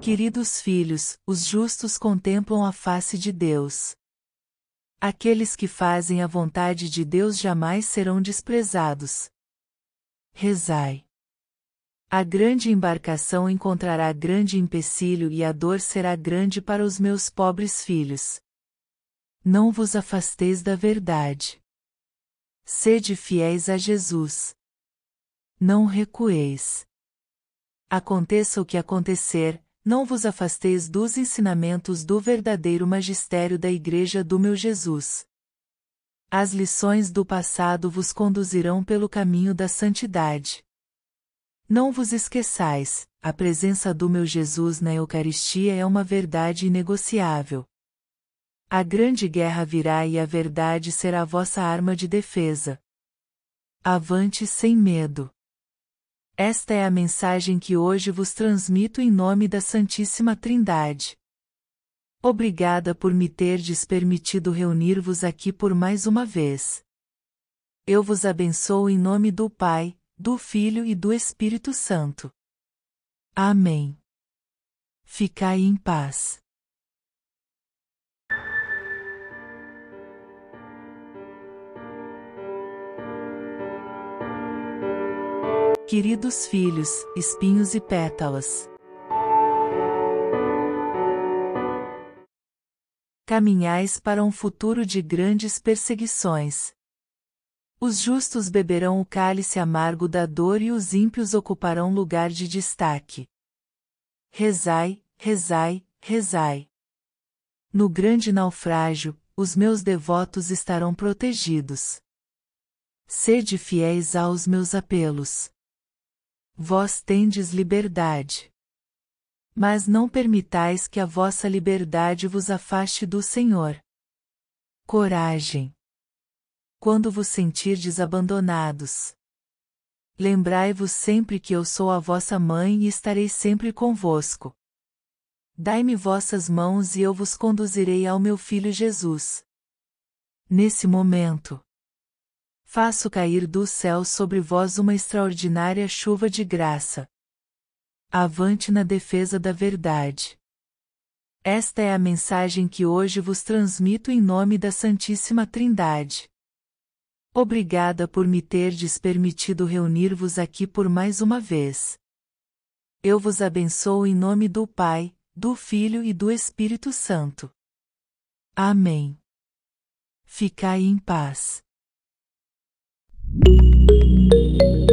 Queridos filhos, os justos contemplam a face de Deus. Aqueles que fazem a vontade de Deus jamais serão desprezados. Rezai. A grande embarcação encontrará grande empecilho e a dor será grande para os meus pobres filhos. Não vos afasteis da verdade. Sede fiéis a Jesus. Não recueis. Aconteça o que acontecer, não vos afasteis dos ensinamentos do verdadeiro magistério da Igreja do meu Jesus. As lições do passado vos conduzirão pelo caminho da santidade. Não vos esqueçais, a presença do meu Jesus na Eucaristia é uma verdade inegociável. A grande guerra virá e a verdade será a vossa arma de defesa. Avante sem medo. Esta é a mensagem que hoje vos transmito em nome da Santíssima Trindade. Obrigada por me terdes permitido reunir-vos aqui por mais uma vez. Eu vos abençoo em nome do Pai, do Filho e do Espírito Santo. Amém. Ficai em paz. Queridos filhos, espinhos e pétalas. Caminhais para um futuro de grandes perseguições. Os justos beberão o cálice amargo da dor e os ímpios ocuparão lugar de destaque. Rezai, rezai, rezai. No grande naufrágio, os meus devotos estarão protegidos. Sede fiéis aos meus apelos. Vós tendes liberdade. Mas não permitais que a vossa liberdade vos afaste do Senhor. Coragem. Quando vos sentirdes abandonados, lembrai-vos sempre que eu sou a vossa mãe e estarei sempre convosco. Dai-me vossas mãos e eu vos conduzirei ao meu filho Jesus. Nesse momento, faço cair do céu sobre vós uma extraordinária chuva de graça. Avante na defesa da verdade. Esta é a mensagem que hoje vos transmito em nome da Santíssima Trindade. Obrigada por me terdes permitido reunir-vos aqui por mais uma vez. Eu vos abençoo em nome do Pai, do Filho e do Espírito Santo. Amém. Ficai em paz. Thank you.